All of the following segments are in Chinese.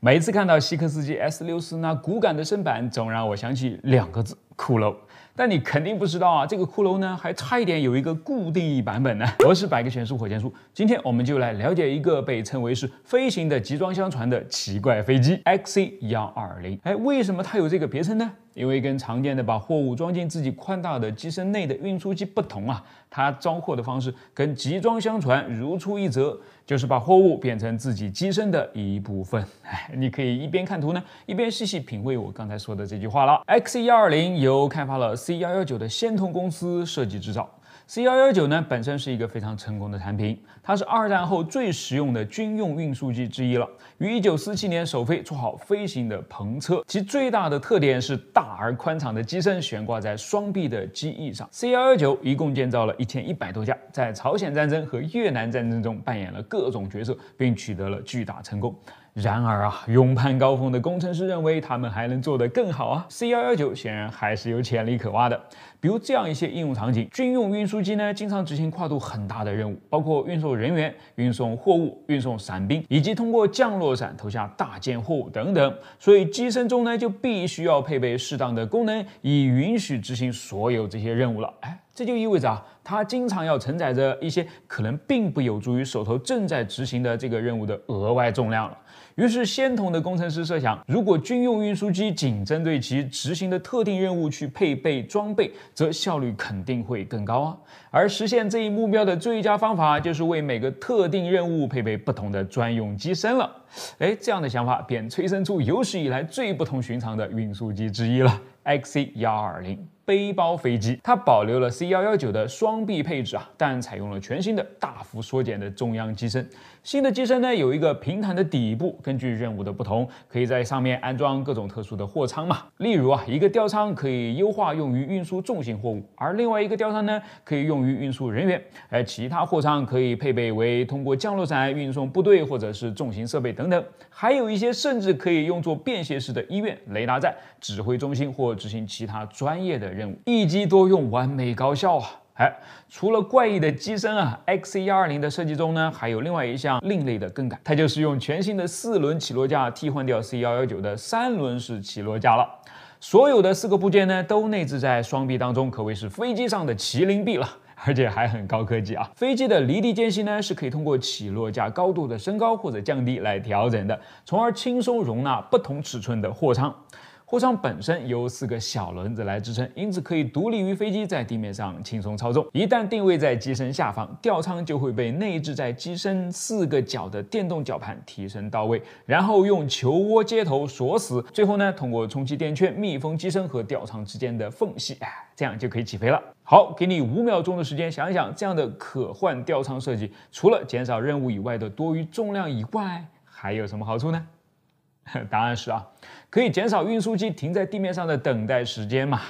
每次看到西科斯基 S64 那骨感的身板，总让我想起两个字。骷髅，但你肯定不知道啊！这个骷髅呢，还差一点有一个固定翼版本呢。我是百科全书火箭叔，今天我们就来了解一个被称为是“飞行的集装箱船”的奇怪飞机 X- c 幺二零。哎，为什么它有这个别称呢？因为跟常见的把货物装进自己宽大的机身内的运输机不同啊，它装货的方式跟集装箱船如出一辙，就是把货物变成自己机身的一部分。哎，你可以一边看图呢，一边细细品味我刚才说的这句话了。X- c 幺二零有。由开发了 C 幺幺九的仙童公司设计制造。C 幺幺九呢本身是一个非常成功的产品，它是二战后最实用的军用运输机之一了。于一九四七年首飞，做好飞行的篷车。其最大的特点是大而宽敞的机身悬挂在双臂的机翼上。C 幺幺九一共建造了一千一百多架，在朝鲜战争和越南战争中扮演了各种角色，并取得了巨大成功。然而啊，勇攀高峰的工程师认为，他们还能做得更好啊。C 幺幺九显然还是有潜力可挖的，比如这样一些应用场景：军用运输机呢，经常执行跨度很大的任务，包括运送人员、运送货物、运送伞兵，以及通过降落伞投下大件货物等等。所以机身中呢，就必须要配备适当的功能，以允许执行所有这些任务了。哎。这就意味着啊，它经常要承载着一些可能并不有助于手头正在执行的这个任务的额外重量了。于是，仙童的工程师设想，如果军用运输机仅针对其执行的特定任务去配备装备，则效率肯定会更高啊。而实现这一目标的最佳方法，就是为每个特定任务配备不同的专用机身了。哎，这样的想法便催生出有史以来最不同寻常的运输机之一了 ——XC 幺二零。背包飞机，它保留了 C 幺幺九的双臂配置啊，但采用了全新的、大幅缩减的中央机身。新的机身呢，有一个平坦的底部，根据任务的不同，可以在上面安装各种特殊的货舱嘛。例如啊，一个吊舱可以优化用于运输重型货物，而另外一个吊舱呢，可以用于运输人员。而其他货舱可以配备为通过降落伞运送部队或者是重型设备等等。还有一些甚至可以用作便携式的医院、雷达站、指挥中心或执行其他专业的。任务，一机多用，完美高效啊！哎，除了怪异的机身啊，X- c 幺二零的设计中呢，还有另外一项另类的更改，它就是用全新的四轮起落架替换掉 C- 幺幺九的三轮式起落架了。所有的四个部件呢，都内置在双臂当中，可谓是飞机上的麒麟臂了，而且还很高科技啊！飞机的离地间隙呢，是可以通过起落架高度的升高或者降低来调整的，从而轻松容纳不同尺寸的货舱。货舱本身由四个小轮子来支撑，因此可以独立于飞机在地面上轻松操纵。一旦定位在机身下方，吊舱就会被内置在机身四个角的电动绞盘提升到位，然后用球窝接头锁死，最后呢，通过充气垫圈密封机身和吊舱之间的缝隙，哎，这样就可以起飞了。好，给你五秒钟的时间想一想，这样的可换吊舱设计，除了减少任务以外的多余重量以外，还有什么好处呢？答案是啊，可以减少运输机停在地面上的等待时间嘛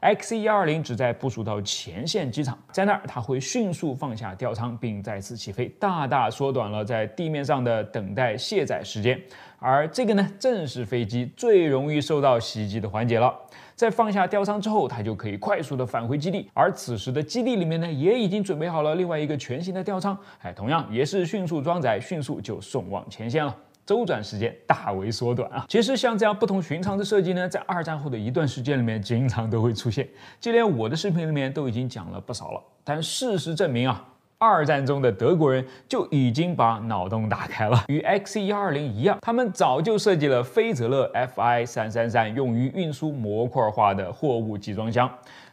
？X 120只在部署到前线机场，在那儿它会迅速放下吊舱并再次起飞，大大缩短了在地面上的等待卸载时间。而这个呢，正是飞机最容易受到袭击的环节了。在放下吊舱之后，它就可以快速的返回基地，而此时的基地里面呢，也已经准备好了另外一个全新的吊舱。哎，同样也是迅速装载，迅速就送往前线了。周转时间大为缩短啊！其实像这样不同寻常的设计呢，在二战后的一段时间里面，经常都会出现，就连我的视频里面都已经讲了不少了。但事实证明啊，二战中的德国人就已经把脑洞打开了，与 X 一二零一样，他们早就设计了菲泽勒 FI 三三三用于运输模块化的货物集装箱。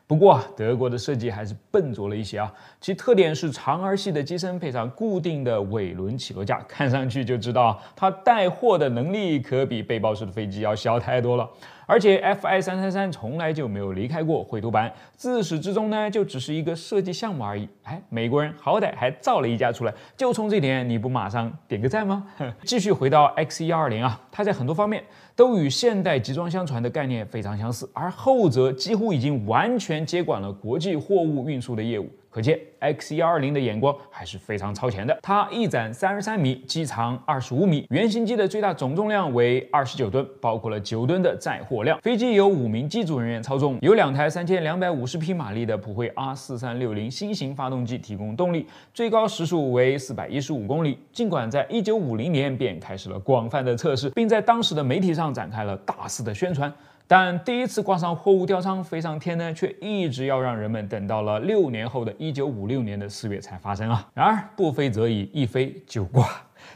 不过，德国的设计还是笨拙了一些啊。其特点是长而细的机身，配上固定的尾轮起落架，看上去就知道它带货的能力可比背包式的飞机要小太多了。而且 FI 三三三从来就没有离开过绘图板，自始至终呢，就只是一个设计项目而已。哎，美国人好歹还造了一家出来，就冲这点，你不马上点个赞吗？继续回到 X 一二零啊，它在很多方面都与现代集装箱船的概念非常相似，而后者几乎已经完全接管了国际货物运输的业务。可见，X120 的眼光还是非常超前的。它翼展三十三米，机长二十五米，原型机的最大总重量为二十九吨，包括了九吨的载货量。飞机由五名机组人员操纵，有两台三千两百五十匹马力的普惠 R4360 新型发动机提供动力，最高时速为四百一十五公里。尽管在一九五零年便开始了广泛的测试，并在当时的媒体上展开了大肆的宣传。但第一次挂上货物吊舱飞上天呢，却一直要让人们等到了六年后的一九五六年的四月才发生啊。然而不飞则已，一飞就挂。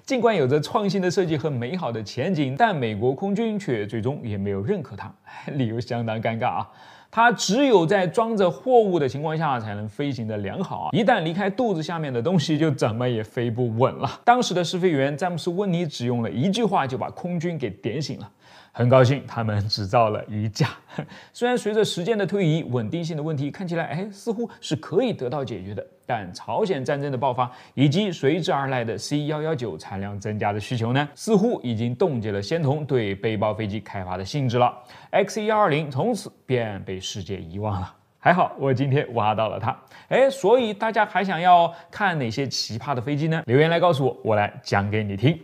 尽管有着创新的设计和美好的前景，但美国空军却最终也没有认可它，理由相当尴尬啊。它只有在装着货物的情况下才能飞行的良好啊，一旦离开肚子下面的东西，就怎么也飞不稳了。当时的试飞员詹姆斯·温尼只用了一句话就把空军给点醒了。很高兴他们只造了一架，虽然随着时间的推移，稳定性的问题看起来，哎，似乎是可以得到解决的。但朝鲜战争的爆发以及随之而来的 C 幺幺九产量增加的需求呢，似乎已经冻结了仙童对背包飞机开发的兴致了。X 幺二零从此便被世界遗忘了。还好我今天挖到了它，哎，所以大家还想要看哪些奇葩的飞机呢？留言来告诉我，我来讲给你听。